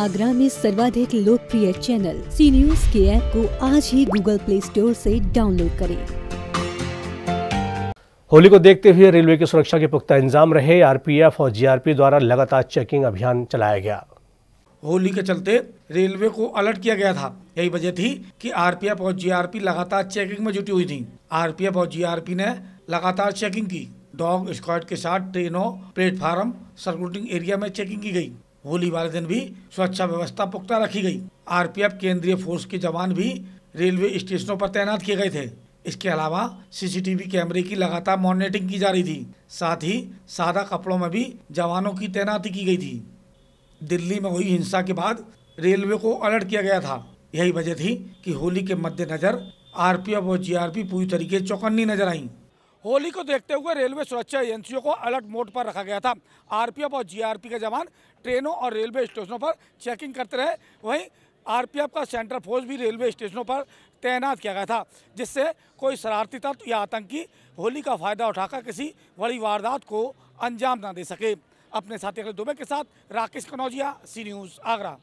आगरा में सर्वाधिक लोकप्रिय चैनल सी न्यूज के ऐप को आज ही गूगल प्ले स्टोर से डाउनलोड करें होली को देखते हुए रेलवे की सुरक्षा के पुख्ता इंतजाम रहे आरपीएफ और जीआरपी द्वारा लगातार चेकिंग अभियान चलाया गया होली के चलते रेलवे को अलर्ट किया गया था यही वजह थी कि आरपीएफ और जीआरपी लगातार चेकिंग में जुटी हुई थी आरपीएफ और जीआरपी ने लगातार चेकिंग की डॉग स्क्वाड के साथ ट्रेनों प्लेटफार्म सर्कुलेटिंग एरिया में चेकिंग की गई होली वाले दिन भी सुरक्षा व्यवस्था पुख्ता रखी गई आरपीएफ केंद्रीय फोर्स के जवान भी रेलवे स्टेशनों पर तैनात किए गए थे इसके अलावा सीसीटीवी कैमरे की लगातार मॉनिटरिंग की जा रही थी साथ ही सादा कपड़ों में भी जवानों की तैनाती की गई थी दिल्ली में हुई हिंसा के बाद रेलवे को अलर्ट किया गया था यही वजह थी कि होली के मद्देनजर आरपीएफ और जीआरपी पूरी तरीके चौकन्नी नजर आईं होली को देखते हुए रेलवे सुरक्षा एजेंसियों को अलर्ट मोड पर रखा गया था आरपीएफ और जीआरपी के जवान ट्रेनों और रेलवे स्टेशनों पर चेकिंग करते रहे वहीं आरपीएफ का सेंट्रल फोर्स भी रेलवे स्टेशनों पर तैनात किया गया था जिससे कोई शरारती तत्व या आतंकी होली का फायदा उठाकर किसी बड़ी वारदात को अंजाम ना दे सके अपने साथी अगले दुबे के साथ राकेश कनौजिया सी न्यूज़ आगरा